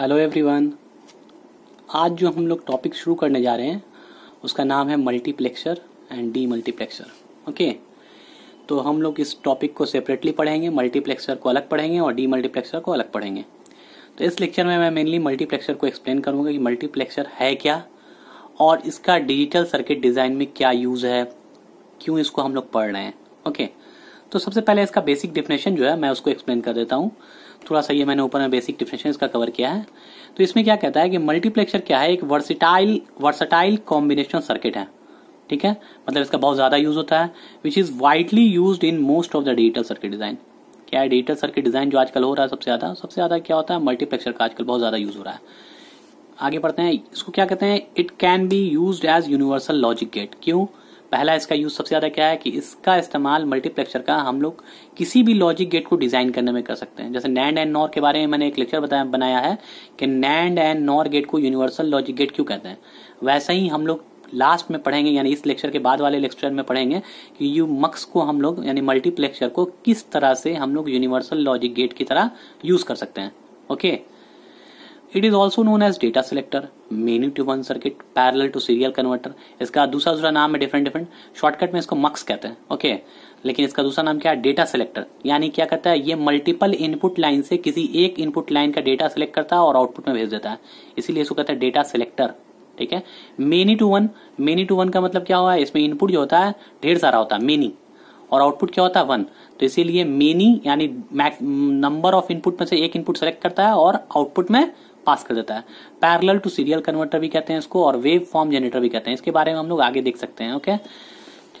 Hello everyone आज जो हम लोग टॉपिक शुरू करने जा रहे हैं उसका नाम है multiplexer and demultiplexer okay तो हम लोग इस टॉपिक को सेपरेटली पढ़ेंगे मल्टीप्लेक्सर को अलग पढ़ेंगे और डी मल्टीप्लेक्सर को अलग पढ़ेंगे तो इस लेक्चर में मैं मेनली मल्टीप्लेक्सर को एक्सप्लेन करूंगा कि मल्टीप्लेक्सर है क्या और इसका डिजिटल सर्किट डिज़ाइन में क्या यूज़ है क्यों इसको हम लोग पढ़ रहे हैं ओके तो सबसे पहले इसका बेसिक डिफिनेशन जो है मैं उसको एक्सप्लेन कर देता हूँ थोड़ा सा ये मैंने ऊपर में बेसिक डिफिनेशन इसका कवर किया है तो इसमें क्या कहता है कि मल्टीप्लेक्सर क्या है एक वर्सिटाइल वर्सटाइल कॉम्बिनेशन सर्किट है ठीक है मतलब इसका बहुत ज्यादा यूज होता है which is widely use in most of the digital circuit design क्या है डिजिटल सर्किट डिजाइन जो आजकल हो रहा है सबसे ज्यादा सबसे ज्यादा क्या होता है मल्टीप्लेक्सर का आजकल बहुत ज्यादा यूज हो रहा है आगे पढ़ते हैं इसको क्या कहते हैं it can be use as universal logic gate क्यों पहला इसका यूज सबसे ज्यादा क्या है कि इसका इस्तेमाल मल्टीप्लेक्सर का हम लोग किसी भी लॉजिक गेट को डिजाइन करने में कर सकते हैं जैसे नैंड एंड नॉर के बारे में मैंने एक लेक्चर बताया बनाया है कि नैंड एंड नॉर गेट को यूनिवर्सल लॉजिक गेट क्यों कहते हैं वैसे ही हम लोग लास्ट में पढ़ेंगे यानी इस लेक्चर के बाद वाले लेक्चर में पढ़ेंगे कि यू मक्स को हम लोग यानी मल्टीप्लेक्सर को किस तरह से हम लोग यूनिवर्सल लॉजिक गेट की तरह यूज कर सकते हैं okay okay? It is also known as data selector many to one circuit parallel to serial converter इसका दूसरा दूसरा नाम है डिफरेंट डिफरेंट शॉर्टकट में इसको मक्स कहते हैं ओके लेकिन इसका दूसरा नाम क्या है डेटा सिलेक्टर यानी क्या कहता है ये मल्टीपल इनपुट लाइन से किसी एक इनपुट लाइन का डेटा सिलेक्ट करता है और आउटपुट में भेज देता है इसीलिए इसको कहता है डेटा सिलेक्टर ठीक है many to one many to one का मतलब क्या हुआ है इसमें इनपुट जो होता है ढेर सारा होता है मेनी और आउटपुट क्या होता है वन तो इसीलिए मेनी यानी नंबर ऑफ इनपुट में से एक इनपुट सेलेक्ट करता है और आउटपुट में पास कर देता है पैरेलल टू सीरियल कन्वर्टर भी कहते हैं इसको और वेव फॉर्म जनरेटर भी कहते हैं इसके बारे में हम लोग आगे देख सकते हैं ओके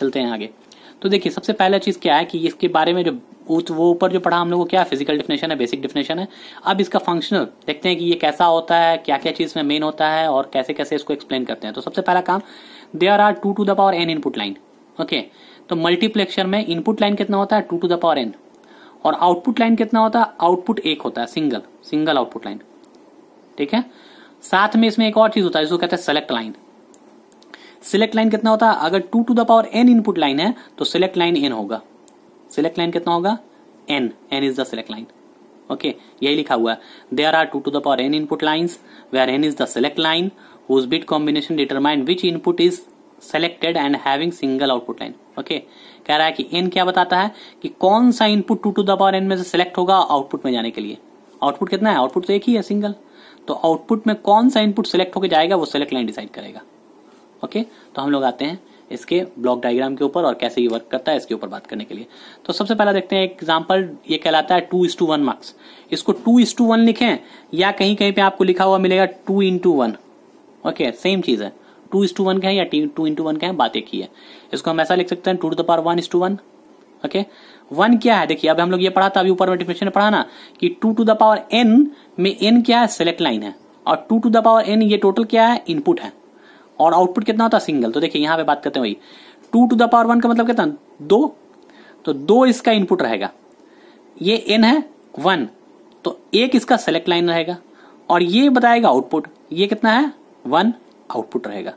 चलते हैं आगे तो देखिए सबसे पहला चीज़ क्या है कि इसके बारे में जो वो तो ऊपर जो पढ़ा हम लोगों को क्या फिजिकल डिफिनेशन है बेसिक डिफिनेशन है अब इसका फंक्शनल देखते हैं कि ये कैसा होता है क्या क्या चीज़ में मेन होता है और कैसे कैसे इसको एक्सप्लेन करते हैं तो सबसे पहला काम there are two to the power n input line okay तो मल्टीप्लेक्सर में इनपुट लाइन कितना होता है two to the power n और आउटपुट लाइन कितना होता है आउटपुट एक होता है सिंगल सिंगल आउटपुट लाइन ठीक है साथ में इसमें एक और चीज होता है जिसको कहते हैं सेलेक्ट लाइन सिलेक्ट लाइन कितना होता है अगर two to the power n input line है तो सिलेक्ट लाइन एन होगा सिलेक्ट लाइन कितना होगा n n is the select line okay यही लिखा हुआ है there are two to the power n input line where n is the select line whose bit combination determine which input is selected and having single output line okay कह रहा है कि N क्या बताता है कि कौन सा input two to the power n में से सिलेक्ट होगा आउटपुट में जाने के लिए आउटपुट कितना है आउटपुट तो एक ही है सिंगल तो आउटपुट में कौन सा इनपुट सिलेक्ट होकर जाएगा वो सिलेक्ट लाइन डिसाइड करेगा ओके तो हम लोग आते हैं इसके ब्लॉक डायग्राम के ऊपर और कैसे ये वर्क करता है इसके ऊपर बात करने के लिए तो सबसे पहला देखते हैं एग्जाम्पल ये कहलाता है two is to one mux इसको टू इस टू वन लिखे या कहीं कहीं पे आपको लिखा हुआ मिलेगा two into one okay same चीज है टू इस टू वन का है या टू इंटू वन का है बात एक ही है इसको हम ऐसा लिख सकते हैं two to the one is to one okay one क्या है देखिए अब हम लोग ये पढ़ा था अभी ऊपर में डिफिनेशन पढ़ा ना कि two to the power n में एन क्या है सेलेक्ट लाइन है और two to the power n ये टोटल क्या है इनपुट है और आउटपुट कितना होता है सिंगल तो देखिए यहाँ पे बात करते हैं भाई two to the power one का मतलब कितना दो तो दो इसका इनपुट रहेगा ये एन है वन तो एक इसका सेलेक्ट लाइन रहेगा और ये बताएगा आउटपुट ये कितना है वन आउटपुट रहेगा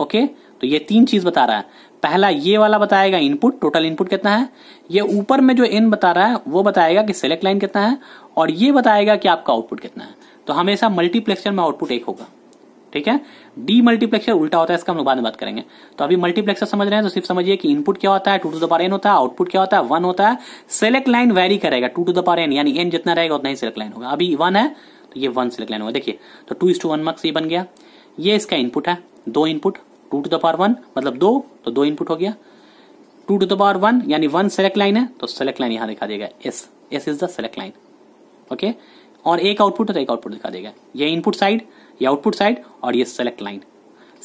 ओके तो ये तीन चीज बता रहा है पहला ये वाला बताएगा इनपुट टोटल इनपुट कितना है ये ऊपर में जो एन बता रहा है वो बताएगा कि सेलेक्ट लाइन कितना है और ये बताएगा कि आपका आउटपुट कितना है तो हमेशा मल्टीप्लेक्सर में आउटपुट एक होगा ठीक है डी मल्टीप्लेक्सर उल्टा होता है इसका हम लोग बाद में बात करेंगे तो अभी मल्टीप्लेक्सर समझ रहे हैं तो सिर्फ समझिए कि इनपुट क्या होता है टू टू दर एन होता है आउटपुट क्या होता है वन होता है सेलेक्ट लाइन वेरी करेगा two to the power n यानी एन जितना रहेगा उतना ही सेलेक्ट लाइन होगा अभी वन है तो ये वन सेलेक्ट लाइन होगा देखिए तो to is to one marks ये बन गया ये इसका इनपुट है दो input two to the power one मतलब दो तो दो इनपुट हो गया two to the power one यानी वन सेलेक्ट लाइन है तो सेलेक्ट लाइन यहां दिखा देगा S S is the select line okay और एक आउटपुट तो एक आउटपुट दिखा देगा ये इनपुट साइड ये आउटपुट साइड और ये सेलेक्ट लाइन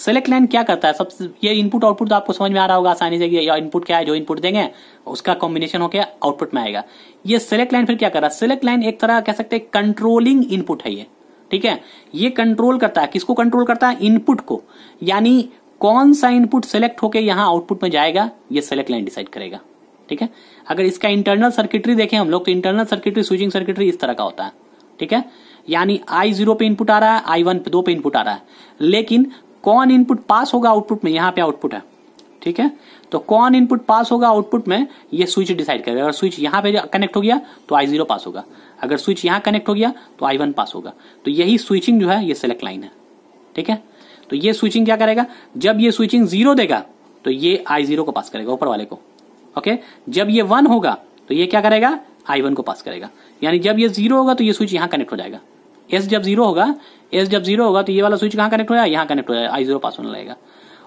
सेलेक्ट लाइन क्या करता है सबसे ये इनपुट आउटपुट तो आपको समझ में आ रहा होगा आसानी से या इनपुट क्या है जो इनपुट देंगे उसका कॉम्बिनेशन होकर आउटपुट में आएगा ये सेलेक्ट लाइन फिर क्या कर रहा है सेलेक्ट लाइन एक तरह कह सकते हैं कंट्रोलिंग इनपुट है ये ठीक है ये कंट्रोल करता है किसको कंट्रोल करता है इनपुट को यानी कौन सा इनपुट सेलेक्ट होकर यहाँ आउटपुट में जाएगा ये सेलेक्ट लाइन डिसाइड करेगा ठीक है अगर इसका इंटरनल सर्किटरी देखें हम लोग तो इंटरनल सर्किटरी स्विचिंग सर्किटरी इस तरह का होता है ठीक है यानी आई जीरो पे इनपुट आ रहा है आई वन पे दो पे इनपुट आ रहा है लेकिन कौन इनपुट पास होगा आउटपुट में यहाँ पे आउटपुट है ठीक है तो कौन इनपुट पास होगा आउटपुट में ये स्विच डिसाइड करेगा अगर स्विच यहाँ पे कनेक्ट हो गया तो आई जीरो पास होगा अगर स्विच यहाँ कनेक्ट हो गया तो आई वन पास होगा तो यही स्विचिंग जो है ये सेलेक्ट लाइन है ठीक है तो ये स्विचिंग क्या करेगा जब ये स्विचिंग जीरो देगा तो ये आई जीरो को पास करेगा ऊपर वाले को ओके जब ये वन होगा तो ये क्या करेगा आई वन को पास करेगा यानी जब ये जीरो होगा तो ये स्विच यहां कनेक्ट हो जाएगा एस जब जीरो होगा एस जब जीरो होगा तो ये वाला स्विच कहां कनेक्ट हो जाएगा यहां कनेक्ट हो जाएगा आई जीरो पास होने लगेगा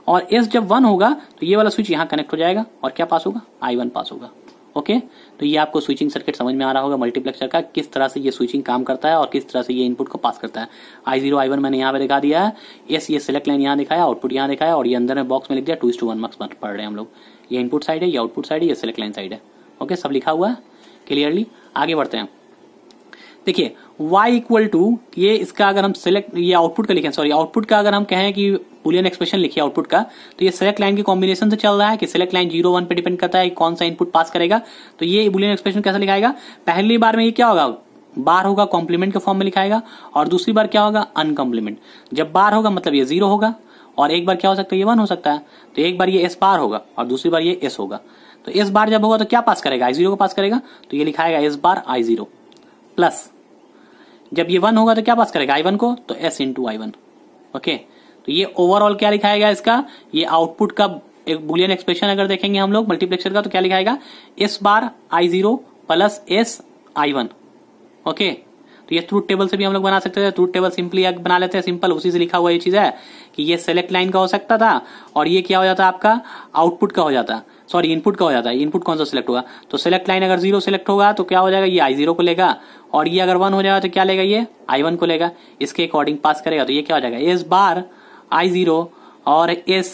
और एस जब वन होगा तो ये वाला स्विच यहां कनेक्ट हो जाएगा और क्या पास होगा आई वन पास होगा ओके तो ये आपको स्विचिंग सर्किट समझ में आ रहा होगा मल्टीप्लेक्सर का किस तरह से ये स्विचिंग काम करता है और किस तरह से ये इनपुट को पास करता है आई जीरो आई वन मैंने यहाँ पे दिखा दिया है एस ये सिलेक्ट लाइन यहाँ दिखाया आउटपुट यहाँ दिखाया और ये अंदर में बॉक्स में लिख दिया टू टू वन मार्क्स पढ़ रहे हैं हम लोग ये इनपुट साइड है ये आउटपुट साइड है ये सिलेक्ट लाइन साइड है ओके सब लिखा हुआ है क्लियरली आगे बढ़ते हैं देखिए y इक्वल टू ये इसका अगर हम सेलेक्ट ये आउटपुट का लिखें सॉरी आउटपुट का अगर हम कहें कि बुलियन एक्सप्रेशन लिखिए आउटपुट का तो ये सेलेक्ट लाइन के कॉम्बिनेशन से चल रहा है कि सेलेक्ट लाइन जीरो वन पे डिपेंड करता है कौन सा इनपुट पास करेगा तो ये बुलियन एक्सप्रेशन कैसे लिखाएगा पहली बार में ये क्या होगा बार होगा कॉम्प्लीमेंट के फॉर्म में लिखाएगा और दूसरी बार क्या होगा अनकॉम्प्लीमेंट जब बार होगा मतलब ये जीरो होगा और एक बार क्या हो सकता है ये वन हो सकता है तो एक बार ये एस बार होगा और दूसरी बार ये एस होगा तो एस बार जब होगा तो क्या पास करेगा आई जीरो को पास करेगा तो ये लिखाएगा S bar I zero plus जब ये वन होगा तो क्या पास करेगा आई वन को तो S into I one okay तो ये ओवरऑल क्या लिखाएगा इसका ये आउटपुट का एक बुलियन एक्सप्रेशन अगर देखेंगे हम लोग मल्टीप्लेक्सर का तो क्या लिखाएगा S bar I zero plus S I one okay तो ये थ्रूट टेबल से भी हम लोग बना सकते थे थ्रूट टेबल सिंपली बना लेते हैं सिंपल उसी से लिखा हुआ ये चीज़ है कि ये सेलेक्ट लाइन का हो सकता था और ये क्या हो जाता आपका आउटपुट का हो जाता सॉरी इनपुट का हो जाता है इनपुट कौन सा सिलेक्ट होगा तो सेलेक्ट लाइन अगर जीरो सेलेक्ट होगा तो क्या हो जाएगा ये आई जीरो को लेगा और ये अगर वन हो जाएगा तो क्या लेगा ये आई वन को लेगा इसके अकॉर्डिंग पास करेगा तो ये क्या हो जाएगा एस बार आई जीरो और एस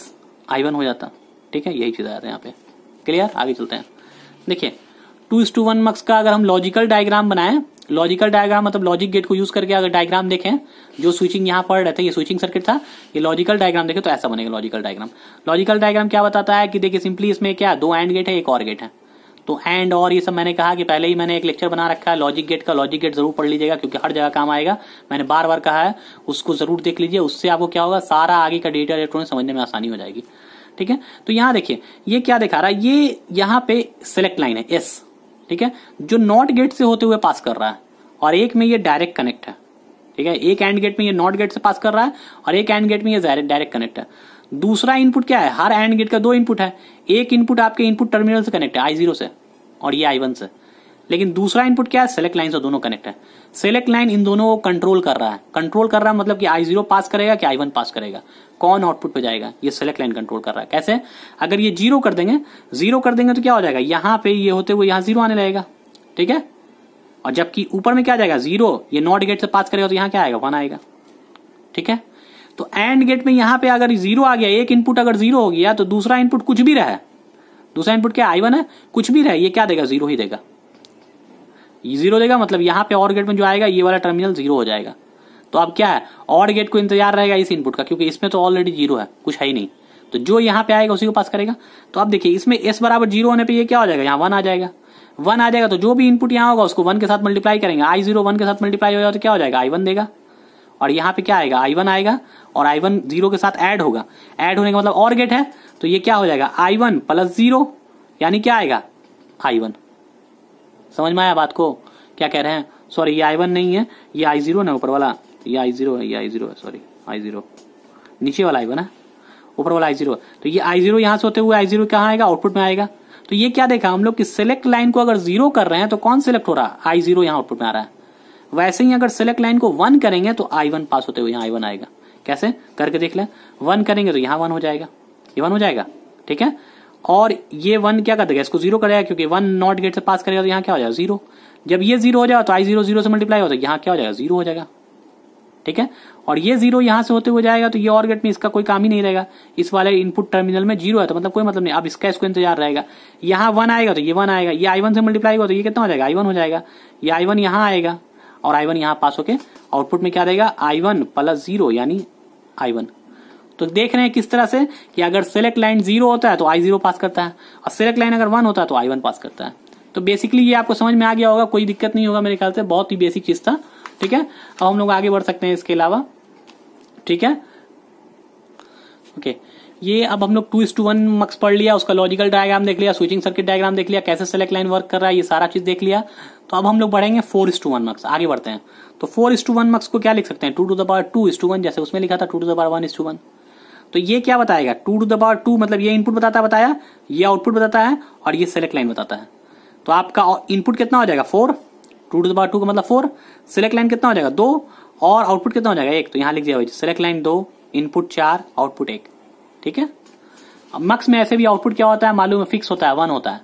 आई वन हो जाता ठीक है यही चीज़ आ जाता है यहाँ पे क्लियर आगे चलते हैं देखिए to is to one mux का अगर हम लॉजिकल डायग्राम बनाए लॉजिकल डायग्राम मतलब लॉजिक गेट को यूज करके अगर डायग्राम देखें जो स्विचिंग यहाँ पर रहता है ये स्विचिंग सर्किट था ये लॉजिकल डायग्राम देखें तो ऐसा बनेगा लॉजिकल डायग्राम लॉजिकल डायग्राम क्या बताता है कि देखिए सिंपली इसमें क्या दो एंड गेट है एक और गेट है तो एंड और ये सब मैंने कहा कि पहले ही मैंने एक लेक्चर बना रखा है लॉजिक गेट का लॉजिक गेट जरूर पढ़ लीजिएगा क्योंकि हर जगह काम आएगा मैंने बार बार कहा है उसको जरूर देख लीजिए उससे आपको क्या होगा सारा आगे का डेटा इलेक्ट्रॉनिक समझने में आसानी हो जाएगी ठीक है तो यहाँ देखिए ये क्या दिखा रहा है ये यहाँ पे सिलेक्ट लाइन है एस ठीक है जो नॉट गेट से होते हुए पास कर रहा है और एक में ये डायरेक्ट कनेक्ट है ठीक है एक एंड गेट में ये नॉट गेट से पास कर रहा है और एक एंड गेट में ये डायरेक्ट कनेक्ट है दूसरा इनपुट क्या है हर एंड गेट का दो इनपुट है एक इनपुट आपके इनपुट टर्मिनल से कनेक्ट है आई जीरो से और ये आई वन से लेकिन दूसरा इनपुट क्या है सेलेक्ट लाइन से दोनों कनेक्ट है सेलेक्ट लाइन इन दोनों को कंट्रोल कर रहा है कंट्रोल कर रहा है मतलब कि आई जीरो पास करेगा कि आई वन पास करेगा कौन आउटपुट पे जाएगा ये सेलेक्ट लाइन कंट्रोल कर रहा है कैसे अगर ये जीरो कर देंगे जीरो कर देंगे तो क्या हो जाएगा यहाँ पे ये होते हुए यहाँ जीरो आने लगेगा ठीक है और जबकि ऊपर में क्या जाएगा जीरो ये नॉट गेट से पास करेगा तो यहाँ क्या आएगा वन आएगा ठीक है तो एंड गेट में यहाँ पे अगर जीरो आ गया एक इनपुट अगर जीरो हो गया तो दूसरा इनपुट कुछ भी रहा है दूसरा इनपुट क्या आई वन है कुछ भी रहा है ये क्या देगा जीरो ही देगा जीरो देगा मतलब यहाँ पे और गेट में जो आएगा ये वाला टर्मिनल जीरो हो जाएगा तो अब क्या है और गेट को इंतजार रहेगा इस इनपुट का क्योंकि इसमें तो ऑलरेडी जीरो है कुछ है ही नहीं तो जो यहाँ पे आएगा उसी को पास करेगा तो अब देखिए इसमें एस बराबर जीरो होने पर यह क्या हो जाएगा यहाँ वन आ जाएगा वन आ जाएगा तो जो भी इनपुट यहाँ होगा उसको वन के साथ मल्टीप्लाई करेंगे आई जीरो वन के साथ मल्टीप्लाई होगा तो क्या हो जाएगा आई वन देगा और यहाँ पे क्या आएगा आई वन आएगा और आई वन जीरो के साथ ऐड होगा ऐड होने का मतलब और गेट है तो ये क्या हो जाएगा आई वन प्लस जीरो यानी क्या आएगा आई वन समझ में आया बात को क्या कह रहे हैं सॉरी ये आई वन नहीं है ये आई जीरो ना ऊपर वाला ये आई जीरो है ये आई जीरो है सॉरी आई जीरो नीचे वाला आई वन है ऊपर वाला आई जीरो तो ये आई जीरो यहाँ से होते हुए आई जीरो कहाँ आएगा आउटपुट में आएगा तो ये क्या देखा हम लोग की सिलेक्ट लाइन को अगर जीरो कर रहे हैं तो कौन सिलेक्ट हो रहा है आई जीरो यहाँ आउटपुट में आ रहा है वैसे ही अगर सिलेक्ट लाइन को वन करेंगे तो आई वन पास होते हुए यहाँ आई वन आएगा कैसे करके देख लें वन करेंगे तो यहाँ वन हो जाएगा ये वन हो जाएगा ठीक है और ये वन क्या कर देगा इसको जीरो करेगा क्योंकि वन नॉट गेट से पास करेगा तो यहाँ क्या हो जाएगा जीरो जब ये जीरो हो जाएगा तो आई जीरो जीरो से मल्टीप्लाई हो है यहाँ क्या हो जाएगा जीरो हो जाएगा ठीक है और ये जीरो यहां से होते हुए जाएगा तो ये और गेट में इसका कोई काम ही नहीं रहेगा इस वाले इनपुट टर्मिनल में जीरो है तो मतलब कोई मतलब नहीं अब इसका इसको इंतजार रहेगा यहाँ वन आएगा तो ये वन आएगा ये आई वन से मल्टीप्लाई होगा तो ये कितना हो जाएगा आई वन हो जाएगा ये आई वन यहाँ आएगा और आई वन यहाँ पास होके आउटपुट में क्या रहेगा आई वन प्लस जीरो यानी आई वन तो देख रहे हैं किस तरह से कि अगर सेलेक्ट लाइन जीरो होता है तो आई जीरो पास करता है और सेलेक्ट लाइन अगर वन होता है तो आई वन पास करता है तो बेसिकली ये आपको समझ में आ गया होगा कोई दिक्कत नहीं होगा मेरे ख्याल से बहुत ही बेसिक चीज था ठीक है अब हम लोग आगे बढ़ सकते हैं इसके अलावा ठीक है ओके ये अब हम लोग टू इस टू वन मक्स पढ़ लिया उसका लॉजिकल डायग्राम देख लिया स्विचिंग सर्किट डायग्राम देख लिया कैसे सेलेक्ट लाइन वर्क कर रहा है ये सारा चीज देख लिया तो अब हम लोग बढ़ेंगे फोर इस टू वन मक्स आगे बढ़ते हैं तो four is to one mux को क्या लिख सकते हैं two to the two is to one जैसे उसमें लिखा था two to the one is to one तो ये क्या बताएगा टू टू द टू मतलब ये इनपुट बताता है बताया ये आउटपुट बताता है और ये सेलेक्ट लाइन बताता है तो आपका इनपुट कितना हो जाएगा four two to the two का मतलब फोर सेलेक्ट लाइन कितना हो जाएगा दो और आउटपुट कितना हो जाएगा एक तो यहाँ लिख दिया सेलेक्ट लाइन दो इनपुट चार आउटपुट एक ठीक है मक्स में ऐसे भी आउटपुट क्या होता है मालूम है फिक्स होता है वन होता है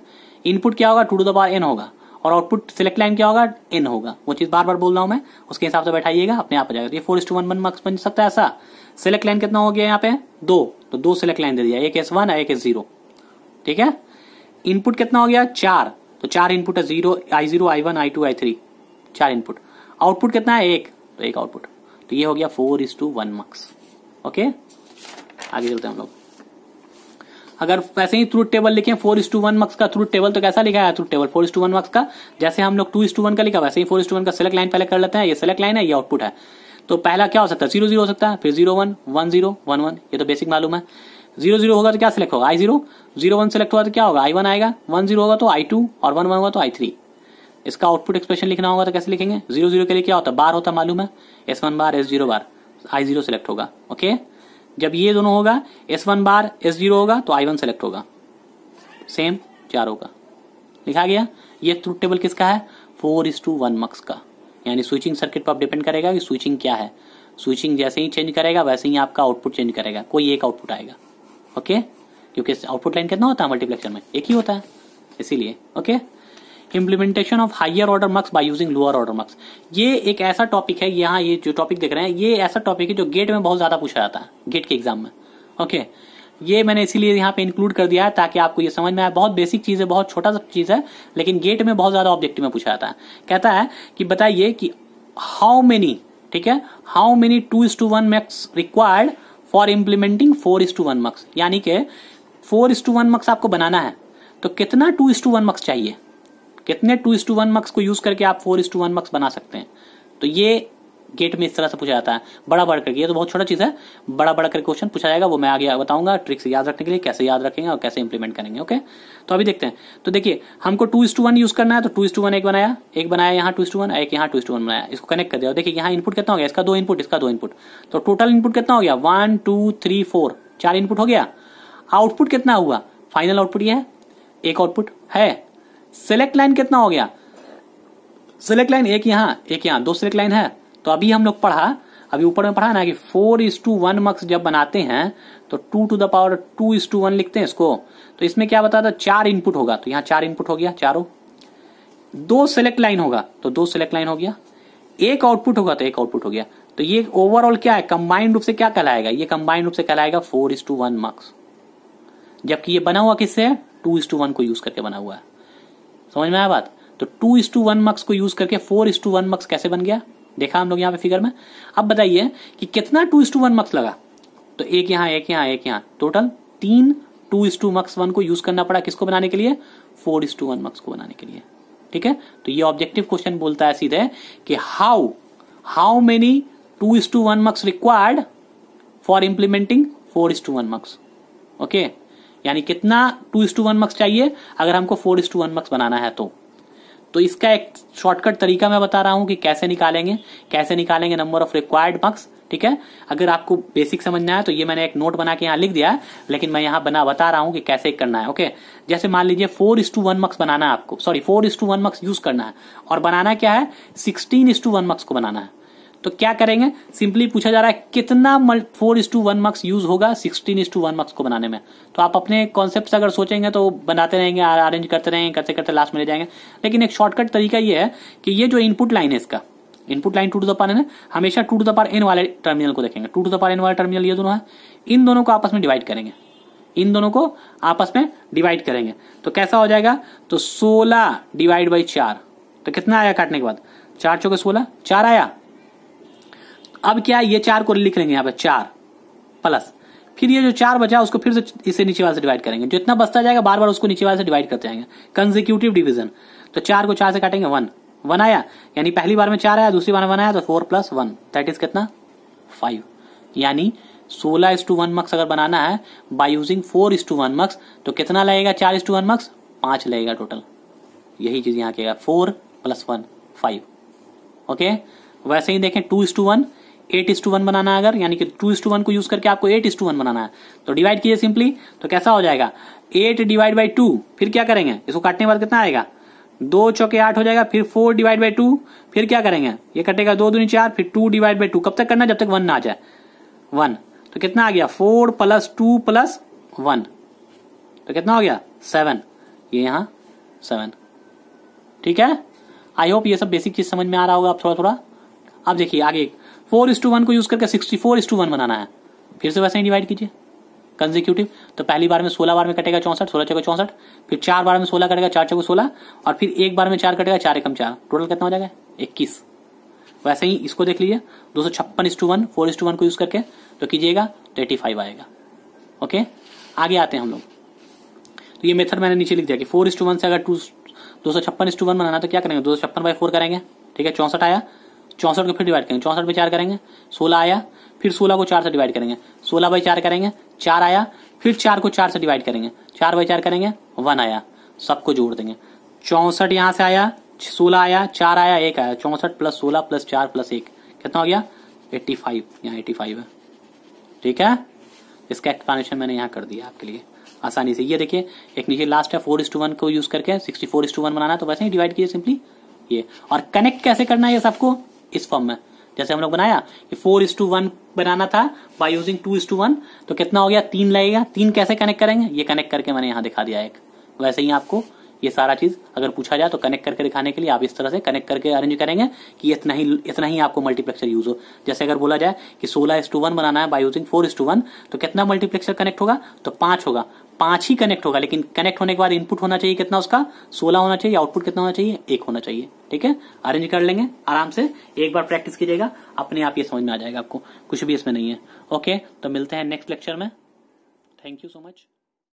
इनपुट क्या होगा टू टू द एन होगा और आउटपुट सिलेक्ट लाइन क्या होगा एन होगा वो चीज बार बार बोल रहा हूं मैं उसके हिसाब से बैठाइएगा अपने आप आ जाएगा तो ये four to one one mux बन सकता है ऐसा सिलेक्ट लाइन कितना हो गया यहाँ पे दो तो दो सिलेक्ट लाइन दे दिया एक एस वन एक एस जीरो ठीक है इनपुट कितना हो गया चार तो चार इनपुट है zero I zero I one I two I three चार इनपुट आउटपुट कितना है एक तो एक आउटपुट तो ये हो गया four is to one mux okay आगे चलते हैं हम लोग अगर वैसे ही थ्रू टेबल लिखे four is to one mux का थ्रू टेबल तो कैसा लिखा है truth table four is to one mux का जैसे हम लोग टू इज टू वन का लिखा वैसे ही फोर इज टू वन का सिलेक्ट लाइन पहले कर लेते हैं ये सिलेक्ट लाइन है ये आउटपुट है तो पहला क्या हो सकता है जीरो जीरो हो सकता है फिर zero one one zero one one ये तो बेसिक मालूम है जीरो जीरो होगा तो क्या सिलेक्ट होगा I zero zero one select होगा तो क्या होगा आई वन आएगा वन जीरो होगा तो आई टू और वन वन होगा तो आई थ्री इसका आउटपुट एक्सप्रेशन लिखना होगा तो कैसे लिखेंगे जीरो जीरो के लिए क्या होता है बार होता मालूम है S one bar S zero bar I zero select होगा ओके जब ये दोनों होगा S one bar S zero होगा तो आई वन सेलेक्ट होगा सेम चार होगा लिखा गया ये ट्रूथ टेबल किसका है four is to one mux का यानी स्विचिंग सर्किट पर डिपेंड करेगा कि स्विचिंग क्या है स्विचिंग जैसे ही चेंज करेगा वैसे ही आपका आउटपुट चेंज करेगा कोई एक आउटपुट आएगा ओके क्योंकि आउटपुट लाइन कितना होता है मल्टीप्लेक्सर में एक ही होता है इसीलिए okay implementation of higher order mux by using lower order mux ये एक ऐसा टॉपिक है यहाँ ये जो टॉपिक देख रहे हैं ये ऐसा टॉपिक है जो गेट में बहुत ज्यादा पूछा जाता है गेट के एग्जाम में ओके okay. ये मैंने इसीलिए यहाँ पे इंक्लूड कर दिया है ताकि आपको ये समझ में आए बहुत बेसिक चीज़ है बहुत छोटा सा चीज़ है लेकिन गेट में बहुत ज़्यादा ऑब्जेक्टिव में पूछा जाता है कहता है कि बताइए कि हाउ मेनी ठीक है how many two is to one mux required for implementing four is to one mux यानी कि four is to one mux आपको बनाना है तो कितना two is to one mux चाहिए कितने two is to one mux को यूज करके आप four is to one mux बना सकते हैं तो ये गेट में इस तरह से पूछा जाता है बड़ा बड़ा करके ये तो बहुत छोटा चीज़ है बड़ा बड़ा करके क्वेश्चन पूछा जाएगा वो मैं आगे बताऊंगा ट्रिक्स याद रखने के लिए कैसे याद रखेंगे और कैसे इंप्लीमेंट करेंगे ओके तो अभी देखते हैं तो देखिए हमको to is to one use करना है तो टू इस टू वन एक बनाया एक बनाया यहाँ टू इस टू वन एक यहाँ टू इस टू वन बनाया इसको कनेक्ट कर दिया देखिए यहाँ इनपुट कितना हो गया इसका दो इनपुट इसका दो इनपुट तो टोटल इनपुट कितना हो गया वन टू थ्री फोर चार इनपुट हो गया आउटपुट कितना हुआ फाइनल आउटपुट ये है एक आउटपुट है सिलेक्ट लाइन कितना हो गया सिलेक्ट लाइन एक यहाँ एक यहाँ दो सिलेक्ट लाइन है तो अभी हम लोग पढ़ा अभी ऊपर में पढ़ा ना कि four is to one mux जब बनाते हैं तो two to the power two is to one लिखते हैं इसको तो इसमें क्या बता था चार इनपुट होगा तो यहाँ चार इनपुट हो गया चारों दो सेलेक्ट लाइन होगा तो दो सेलेक्ट लाइन हो गया एक आउटपुट होगा तो एक आउटपुट हो गया तो ये ओवरऑल क्या है कंबाइंड रूप से क्या कहलाएगा ये कंबाइंड रूप से कहलाएगा four is to one mux जबकि ये बना हुआ किससे टू इज टू वन को यूज करके बना हुआ है समझ में आया बात तो two is to one mux को यूज करके four is to one mux कैसे बन गया देखा हम लोग यहाँ पे फिगर में अब बताइए कि कितना टू इस टू वन मक्स लगा तो एक यहाँ एक यहाँ एक यहाँ टोटल तीन two is to mux one को यूज करना पड़ा किसको बनाने के लिए four is to one mux को बनाने के लिए ठीक है तो ये ऑब्जेक्टिव क्वेश्चन बोलता है सीधे कि how how many two is to one mux required for implementing four is to one mux okay यानी कितना two is to one mux चाहिए अगर हमको four is to one mux बनाना है तो तो इसका एक शॉर्टकट तरीका मैं बता रहा हूं कि कैसे निकालेंगे कैसे निकालेंगे नंबर ऑफ रिक्वायर्ड मार्क्स ठीक है अगर आपको बेसिक समझना है तो ये मैंने एक नोट बना के यहाँ लिख दिया है लेकिन मैं यहाँ बना बता रहा हूँ कि कैसे करना है ओके जैसे मान लीजिए four is to one marks बनाना है आपको sorry four is to one mux use करना है और बनाना क्या है सिक्सटीन इस टू वन मार्क्स को बनाना है तो क्या करेंगे सिंपली पूछा जा रहा है कितना four is to one mux use होगा sixteen is to one mux को बनाने में तो आप अपने कॉन्सेप्ट अगर सोचेंगे तो बनाते रहेंगे अरेंज करते रहेंगे करते करते लास्ट में ले जाएंगे लेकिन एक शॉर्टकट तरीका यह है कि ये जो इनपुट लाइन है इसका input line two to the है एन हमेशा टू टू दर एन वाले टर्मिनल को देखेंगे टू टू दर एन वाले टर्मिनल ये दोनों है इन दोनों को आपस में डिवाइड करेंगे इन दोनों को आपस में डिवाइड करेंगे तो कैसा हो जाएगा तो सोलह डिवाइड बाई चार तो कितना आया काटने के बाद चार चौके सोलह चार आया अब क्या ये चार को लिख लेंगे यहाँ पे चार प्लस फिर ये जो चार बचा उसको फिर से इसे नीचे वाले से डिवाइड करेंगे जो इतना बचता जाएगा बार बार उसको नीचे वाले से डिवाइड करते जाएंगे कंजिक्यूटिव डिवीजन तो चार को चार से काटेंगे वन वन आया यानी पहली बार में चार आया दूसरी बार में वन आया तो four plus one that is कितना फाइव यानी सोलह इस टू वन मक्स अगर बनाना है by using four is to one mux तो कितना लगेगा चार इस टू वन मक्स पांच लगेगा टोटल यही चीज यहाँ के four plus one five okay वैसे ही देखें two is to one eight is to one बनाना है अगर यानी कि टू इस टू वन को यूज करके आपको एट इस टू वन बनाना है तो डिवाइड कीजिए सिंपली तो कैसा हो जाएगा एट डिवाइड बाई टू फिर क्या करेंगे इसको काटने के बाद कितना आएगा दो चौके आठ हो जाएगा फिर फोर डिवाइड बाई टू फिर क्या करेंगे ये कटेगा दो दूनी चार फिर टू डिवाइड बाई टू कब तक करना जब तक वन ना आ जाए वन तो कितना आ गया four plus two plus one तो कितना हो गया सेवन ये यहाँ सेवन ठीक है आई होप ये सब बेसिक चीज समझ में आ रहा होगा आप थोड़ा थोड़ा अब देखिए आगे फोर इस टू वन को यूज करके sixty four is to one बनाना है फिर से वैसे ही डिवाइड कीजिए कंजिक्यूटिव तो पहली बार में सोलह बार में कटेगा चौसठ सोलह चौको चौसठ फिर चार बार में सोलह कटेगा चार चौको सोलह और फिर एक बार में चार कटेगा चार एकम चार टोटल कितना हो जाएगा इक्कीस वैसे ही इसको देख लीजिए दो सौ छप्पन is to one four is to one को यूज करके तो कीजिएगा थर्टी फाइव आएगा ओके आगे आते हैं हम लोग तो ये मेथड मैंने नीचे लिख दिया कि फोर इस टू वन से अगर टू दो सौ छप्पन इस टू वन बनाना तो क्या करेंगे दो सौ छप्पन बाई फोर करेंगे ठीक है चौसठ आया चौंसठ को फिर डिवाइड करेंगे चौसठ पे चार करेंगे सोलह आया फिर सोलह को चार से डिवाइड करेंगे सोलह बाई चार करेंगे चार आया फिर चार को चार से डिवाइड करेंगे चार बाई चार करेंगे वन आया सबको जोड़ देंगे चौसठ यहाँ से आया सोलह आया चार आया एक आया चौसठ प्लस सोलह प्लस चार प्लस एक कितना हो गया एट्टी फाइव यहाँ एट्टी फाइव है ठीक है इसका एक्सप्लेनेशन मैंने यहाँ कर दिया आपके लिए आसानी से ये देखिए एक नीचे लास्ट है फोर इस टू वन को यूज करके sixty four is to one बनाना तो वैसे ही डिवाइड किए सिंपली ये और कनेक्ट कैसे करना है ये सबको इस फॉर्म में जैसे हम लोग बनाया कि फोर इज टू वन बनाना था by using two is to one तो कितना हो गया तीन लगेगा तीन कैसे कनेक्ट करेंगे ये कनेक्ट करके मैंने यहां दिखा दिया एक वैसे ही आपको ये सारा चीज अगर पूछा जाए तो कनेक्ट करके दिखाने के लिए आप इस तरह से कनेक्ट करके अरेंज करेंगे कि इतना ही इतना ही आपको मल्टीप्लेक्सर यूज हो जैसे अगर बोला जाए कि सोलह इस टू वन बनाना है by using four is to one तो कितना मल्टीप्लेक्सर कनेक्ट होगा तो पांच होगा पांच ही कनेक्ट होगा लेकिन कनेक्ट होने के बाद इनपुट होना चाहिए कितना उसका सोलह होना चाहिए आउटपुट कितना होना चाहिए एक होना चाहिए ठीक है अरेंज कर लेंगे आराम से एक बार प्रैक्टिस कीजिएगा अपने आप ये समझ में आ जाएगा आपको कुछ भी इसमें नहीं है ओके तो मिलते हैं नेक्स्ट लेक्चर में थैंक यू सो मच